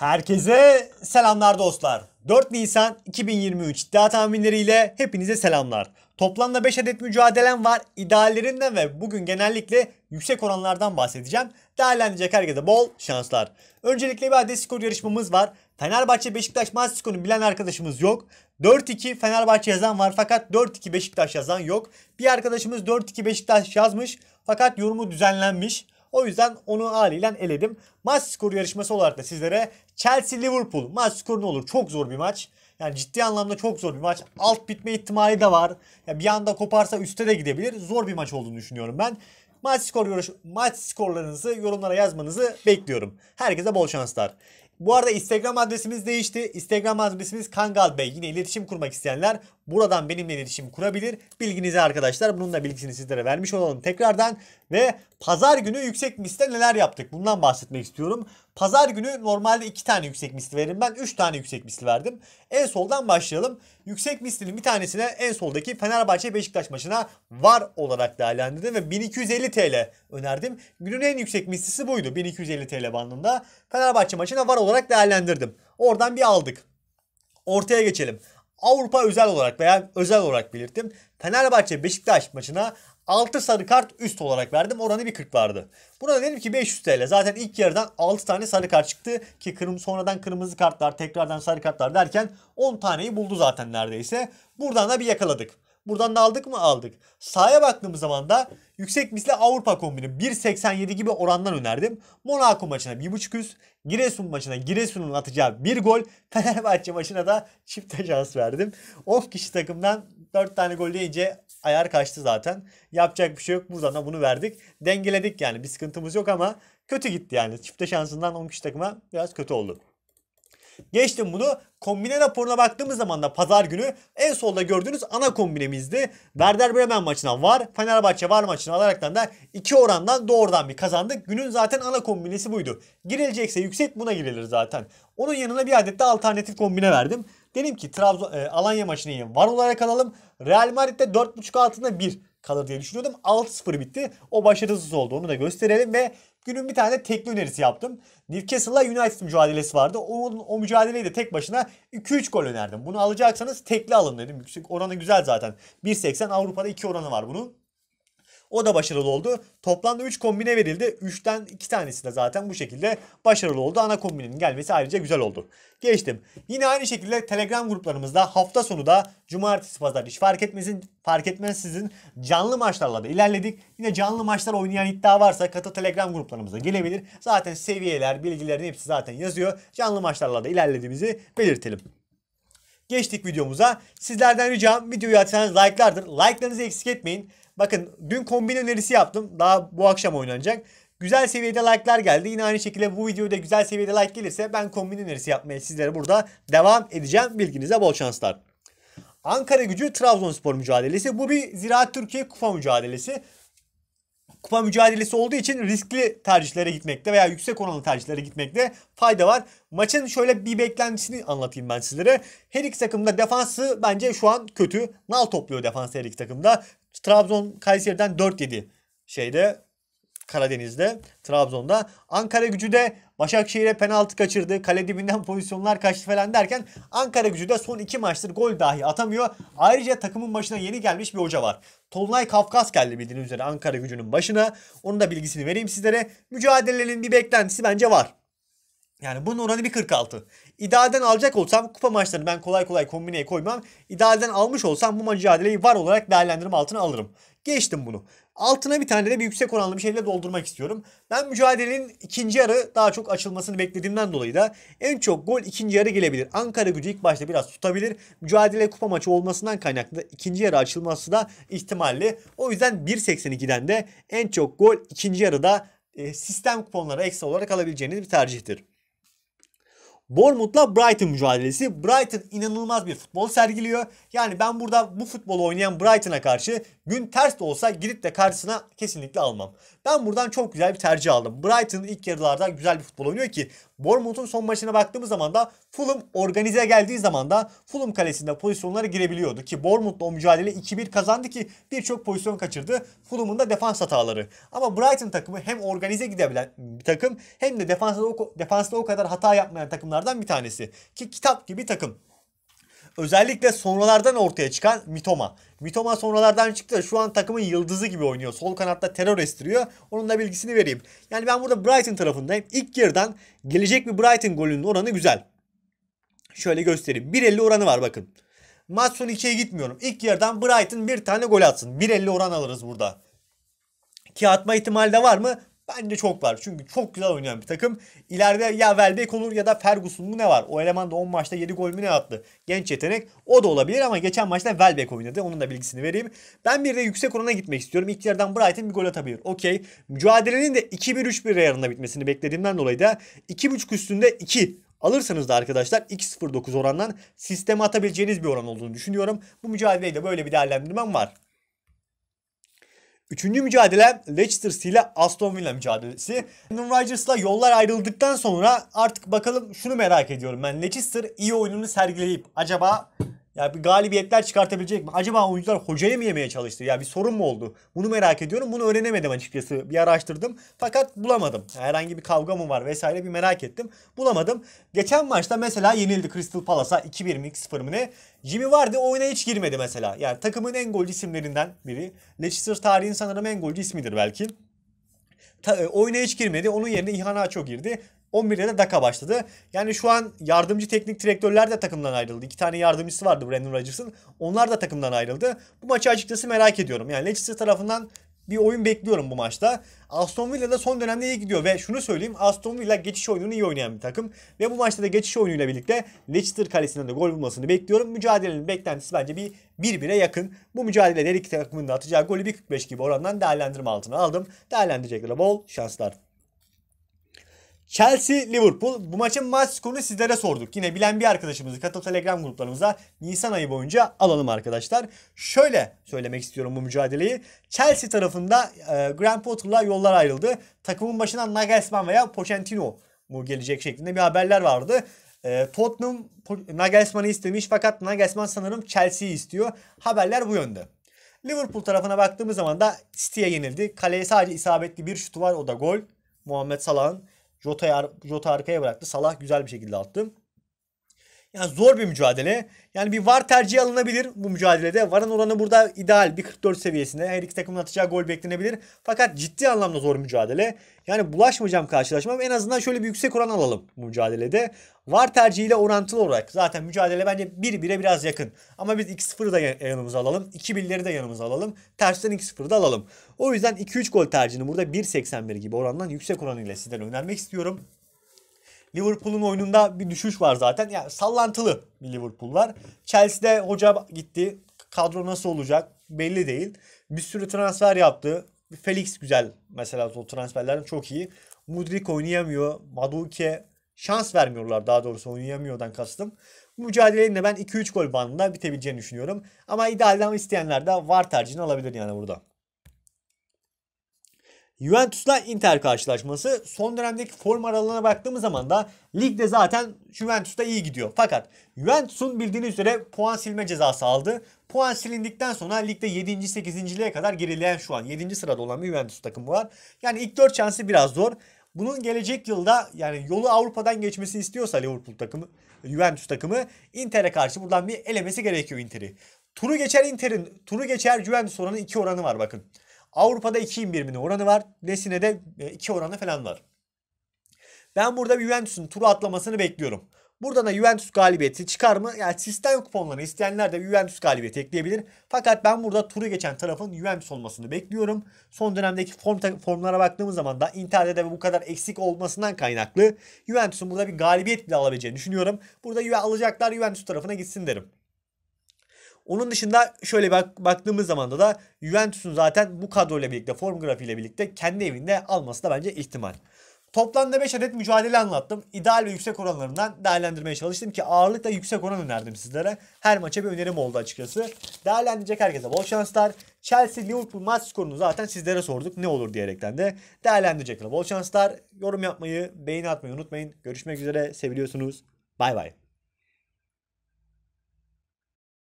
Herkese selamlar dostlar. 4 Nisan 2023 iddia tahminleriyle hepinize selamlar. Toplamda 5 adet mücadelem var. İdeallerinden ve bugün genellikle yüksek oranlardan bahsedeceğim. Değerlendirecek herkese bol şanslar. Öncelikle bir adet skor yarışmamız var. Fenerbahçe Beşiktaş maç skorunu bilen arkadaşımız yok. 4-2 Fenerbahçe yazan var fakat 4-2 Beşiktaş yazan yok. Bir arkadaşımız 4-2 Beşiktaş yazmış fakat yorumu düzenlenmiş. O yüzden onu haliyle eledim. Maç skoru yarışması olarak da sizlere Chelsea Liverpool maç skoru ne olur? Çok zor bir maç. Yani ciddi anlamda çok zor bir maç. Alt bitme ihtimali de var. Yani bir anda koparsa üste de gidebilir. Zor bir maç olduğunu düşünüyorum ben. Maç skor yoruş maç skorlarınızı yorumlara yazmanızı bekliyorum. Herkese bol şanslar. Bu arada Instagram adresimiz değişti. Instagram adresimiz Kangal Bey. Yine iletişim kurmak isteyenler Buradan benimle iletişim kurabilir. Bilginizi arkadaşlar bunun da bilgisini sizlere vermiş olalım tekrardan. Ve pazar günü yüksek miste neler yaptık? Bundan bahsetmek istiyorum. Pazar günü normalde 2 tane yüksek misli veririm. Ben 3 tane yüksek misli verdim. En soldan başlayalım. Yüksek mislinin bir tanesine en soldaki Fenerbahçe Beşiktaş maçına var olarak değerlendirdim ve 1250 TL önerdim. Günün en yüksek mislisi buydu. 1250 TL bandında Fenerbahçe maçına var olarak değerlendirdim. Oradan bir aldık. Ortaya geçelim. Avrupa özel olarak veya özel olarak belirttim. Fenerbahçe Beşiktaş maçına 6 sarı kart üst olarak verdim. Oranı bir 40 vardı. Buna dedim ki 500 TL. Zaten ilk yarıdan 6 tane sarı kart çıktı. Ki kırmızı, sonradan kırmızı kartlar, tekrardan sarı kartlar derken 10 taneyi buldu zaten neredeyse. Buradan da bir yakaladık. Buradan da aldık mı? Aldık. Sağa baktığımız zaman da yüksek misli Avrupa kombini 1.87 gibi orandan önerdim. Monaco maçına 1.5 üst, Giresun maçına Giresun'un atacağı 1 gol, Fenerbahçe maçına da çift şans verdim. 10 kişi takımdan 4 tane gol deyince ayar kaçtı zaten. Yapacak bir şey yok. Buradan da bunu verdik. Dengeledik yani bir sıkıntımız yok ama kötü gitti yani. Çifte şansından 10 kişi takıma biraz kötü oldu. Geçtim bunu. Kombine raporuna baktığımız zaman da pazar günü en solda gördüğünüz ana kombinemizdi. Werder Bremen maçına var. Fenerbahçe var maçına alaraktan da iki orandan doğrudan bir kazandık. Günün zaten ana kombinesi buydu. Girilecekse yüksek buna girilir zaten. Onun yanına bir adet de alternatif kombine verdim. Dedim ki Trabzon e, Alanya maçını var olarak alalım. Real Madrid'de 4.5 altında 1 kalır diye düşünüyordum. 6-0 bitti. O başarısız oldu. Onu da gösterelim ve Günün bir tane tekli önerisi yaptım. Newcastle'la United mücadelesi vardı. o o mücadeleyi de tek başına 2-3 gol önerdim. Bunu alacaksanız tekli alın dedim. Yüksek oranı güzel zaten. 1.80 Avrupa'da 2 oranı var bunun. O da başarılı oldu. Toplamda 3 kombine verildi. 3'ten 2 tanesi de zaten bu şekilde başarılı oldu. Ana kombinin gelmesi ayrıca güzel oldu. Geçtim. Yine aynı şekilde Telegram gruplarımızda hafta sonu da cumartesi pazar hiç fark etmesin fark etmezsizin canlı maçlarla da ilerledik. Yine canlı maçlar oynayan iddia varsa katı Telegram gruplarımıza gelebilir. Zaten seviyeler, bilgilerin hepsi zaten yazıyor. Canlı maçlarla da ilerlediğimizi belirtelim geçtik videomuza. Sizlerden ricam videoyu açsanız like'lardır. Like'larınızı eksik etmeyin. Bakın dün kombin önerisi yaptım. Daha bu akşam oynanacak. Güzel seviyede like'lar geldi. Yine aynı şekilde bu videoda güzel seviyede like gelirse ben kombin önerisi yapmaya sizlere burada devam edeceğim. Bilginize bol şanslar. Ankara gücü Trabzonspor mücadelesi. Bu bir Ziraat Türkiye Kupa mücadelesi kupa mücadelesi olduğu için riskli tercihlere gitmekte veya yüksek oranlı tercihlere gitmekte fayda var. Maçın şöyle bir beklentisini anlatayım ben sizlere. Her iki takımda defansı bence şu an kötü. Nal topluyor defans her iki takımda. Trabzon Kayseri'den 4-7 şeyde Karadeniz'de, Trabzon'da. Ankara gücü de Başakşehir'e penaltı kaçırdı. Kale dibinden pozisyonlar kaçtı falan derken Ankara gücü de son iki maçtır gol dahi atamıyor. Ayrıca takımın başına yeni gelmiş bir hoca var. Tolunay Kafkas geldi bildiğiniz üzere Ankara gücünün başına. Onun da bilgisini vereyim sizlere. Mücadelenin bir beklentisi bence var. Yani bunun oranı bir 46. İdealden alacak olsam kupa maçlarını ben kolay kolay kombineye koymam. İdealden almış olsam bu mücadeleyi var olarak değerlendirme altına alırım. Geçtim bunu. Altına bir tane de bir yüksek oranlı bir şeyle doldurmak istiyorum. Ben mücadelenin ikinci yarı daha çok açılmasını beklediğimden dolayı da en çok gol ikinci yarı gelebilir. Ankara gücü ilk başta biraz tutabilir. Mücadele kupa maçı olmasından kaynaklı da ikinci yarı açılması da ihtimalli. O yüzden 1.82'den de en çok gol ikinci yarıda e, sistem kuponları ekstra olarak alabileceğiniz bir tercihtir. Bournemouth'la Brighton mücadelesi. Brighton inanılmaz bir futbol sergiliyor. Yani ben burada bu futbolu oynayan Brighton'a karşı gün ters de olsa gidip de karşısına kesinlikle almam. Ben buradan çok güzel bir tercih aldım. Brighton ilk yarılarda güzel bir futbol oynuyor ki Bournemouth'un son maçına baktığımız zaman da Fulham organize geldiği zaman da Fulham kalesinde pozisyonlara girebiliyordu. Ki Bournemouth'la o mücadele 2-1 kazandı ki birçok pozisyon kaçırdı. Fulham'ın da defans hataları. Ama Brighton takımı hem organize gidebilen bir takım hem de defansta o, defansta o kadar hata yapmayan takımlar takımlardan bir tanesi. Ki kitap gibi takım. Özellikle sonralardan ortaya çıkan Mitoma. Mitoma sonralardan çıktı. Şu an takımın yıldızı gibi oynuyor. Sol kanatta terör estiriyor. Onun da bilgisini vereyim. Yani ben burada Brighton tarafındayım. İlk yarıdan gelecek bir Brighton golünün oranı güzel. Şöyle göstereyim. 1.50 oranı var bakın. Maç sonu 2'ye gitmiyorum. İlk yarıdan Brighton bir tane gol atsın. 1.50 oran alırız burada. Ki atma ihtimali de var mı? Bence çok var. Çünkü çok güzel oynayan bir takım. İleride ya Welbeck olur ya da Ferguson mu ne var? O eleman da 10 maçta 7 gol mü ne attı? Genç yetenek. O da olabilir ama geçen maçta Welbeck oynadı. Onun da bilgisini vereyim. Ben bir de yüksek orana gitmek istiyorum. İlk yarıdan Brighton bir gol atabilir. Okey. Mücadelenin de 2-1-3-1 yarında bitmesini beklediğimden dolayı da 2.5 üstünde 2 alırsanız da arkadaşlar 2.09 orandan sisteme atabileceğiniz bir oran olduğunu düşünüyorum. Bu mücadeleyi de böyle bir değerlendirmem var. Üçüncü mücadele Leicester City ile Aston Villa mücadelesi. Brendan Rodgers'la yollar ayrıldıktan sonra artık bakalım şunu merak ediyorum ben. Leicester iyi oyununu sergileyip acaba ya bir galibiyetler çıkartabilecek mi? Acaba oyuncular hocaya mı yemeye çalıştı? Ya bir sorun mu oldu? Bunu merak ediyorum. Bunu öğrenemedim açıkçası. Bir araştırdım. Fakat bulamadım. Herhangi bir kavga mı var vesaire bir merak ettim. Bulamadım. Geçen maçta mesela yenildi Crystal Palace'a 2-1 mi 2-0 mı ne? Jimmy vardı oyuna hiç girmedi mesela. Yani takımın en golcü isimlerinden biri. Leicester tarihin sanırım en golcü ismidir belki. Ta, e, oyuna hiç girmedi. Onun yerine İhan çok girdi. 11'de de Daka başladı. Yani şu an yardımcı teknik direktörler de takımdan ayrıldı. İki tane yardımcısı vardı Brandon Rodgers'ın. Onlar da takımdan ayrıldı. Bu maçı açıkçası merak ediyorum. Yani Leicester tarafından bir oyun bekliyorum bu maçta. Aston Villa da son dönemde iyi gidiyor ve şunu söyleyeyim Aston Villa geçiş oyununu iyi oynayan bir takım ve bu maçta da geçiş oyunuyla birlikte Leicester kalesinden de gol bulmasını bekliyorum. Mücadelenin beklentisi bence bir birbirine yakın. Bu mücadelede her iki takımın da atacağı golü 1.45 gibi orandan değerlendirme altına aldım. Değerlendirecekleri bol şanslar. Chelsea Liverpool bu maçın maç skorunu sizlere sorduk. Yine bilen bir arkadaşımızı katıl Telegram gruplarımıza Nisan ayı boyunca alalım arkadaşlar. Şöyle söylemek istiyorum bu mücadeleyi. Chelsea tarafında e, Graham Potter'la yollar ayrıldı. Takımın başına Nagelsmann veya Pochettino mu gelecek şeklinde bir haberler vardı. E, Tottenham Nagelsmann'ı istemiş fakat Nagelsmann sanırım Chelsea'yi istiyor. Haberler bu yönde. Liverpool tarafına baktığımız zaman da City'ye yenildi. Kaleye sadece isabetli bir şutu var o da gol. Muhammed Salah'ın Jota'yı Jota arkaya bıraktı. Salah güzel bir şekilde attı. Yani zor bir mücadele. Yani bir var tercihi alınabilir bu mücadelede. Varın oranı burada ideal. Bir 44 seviyesinde. Her iki takımın atacağı gol beklenebilir. Fakat ciddi anlamda zor mücadele. Yani bulaşmayacağım karşılaşmam. En azından şöyle bir yüksek oran alalım bu mücadelede. Var tercihiyle orantılı olarak. Zaten mücadele bence 1-1'e biraz yakın. Ama biz 2-0'ı da yanımıza alalım. 2-1'leri de yanımıza alalım. Tersten 2-0'ı da alalım. O yüzden 2-3 gol tercihini burada 1.81 gibi orandan yüksek oranıyla sizden önermek istiyorum. Liverpool'un oyununda bir düşüş var zaten. Yani sallantılı bir Liverpool var. Chelsea'de hoca gitti. Kadro nasıl olacak belli değil. Bir sürü transfer yaptı. Felix güzel mesela o transferlerin çok iyi. Mudrik oynayamıyor. Maduke şans vermiyorlar daha doğrusu oynayamıyordan kastım. Bu mücadelenin de ben 2-3 gol bandında bitebileceğini düşünüyorum. Ama idealden isteyenler de var tercihini alabilir yani burada. Juventus'la Inter karşılaşması. Son dönemdeki form aralığına baktığımız zaman da ligde zaten Juventus'ta iyi gidiyor. Fakat Juventus'un bildiğiniz üzere puan silme cezası aldı. Puan silindikten sonra ligde 7. 8. liğe kadar gerileyen şu an 7. sırada olan bir Juventus takımı var. Yani ilk 4 şansı biraz zor. Bunun gelecek yılda yani yolu Avrupa'dan geçmesini istiyorsa Liverpool takımı, Juventus takımı Inter'e karşı buradan bir elemesi gerekiyor Inter'i. Turu geçer Inter'in, turu geçer Juventus oranı 2 oranı var bakın. Avrupa'da 2.20'nin oranı var. Nesine de 2 e, oranı falan var. Ben burada Juventus'un turu atlamasını bekliyorum. Buradan da Juventus galibiyeti çıkar mı? Yani sistem kuponlarını isteyenler de Juventus galibiyeti ekleyebilir. Fakat ben burada turu geçen tarafın Juventus olmasını bekliyorum. Son dönemdeki form formlara baktığımız zaman da Inter'de de bu kadar eksik olmasından kaynaklı Juventus'un burada bir galibiyet bile alabileceğini düşünüyorum. Burada alacaklar Juventus tarafına gitsin derim. Onun dışında şöyle bak, baktığımız zaman da Juventus'un zaten bu kadroyla birlikte form grafiğiyle birlikte kendi evinde alması da bence ihtimal. Toplamda 5 adet mücadele anlattım. İdeal ve yüksek oranlarından değerlendirmeye çalıştım ki ağırlıkla yüksek oran önerdim sizlere. Her maça bir önerim oldu açıkçası. Değerlendirecek herkese bol şanslar. Chelsea Liverpool maç skorunu zaten sizlere sorduk ne olur diyerekten de. Değerlendirecekler bol şanslar. Yorum yapmayı, beğeni atmayı unutmayın. Görüşmek üzere. Seviliyorsunuz. Bay bay.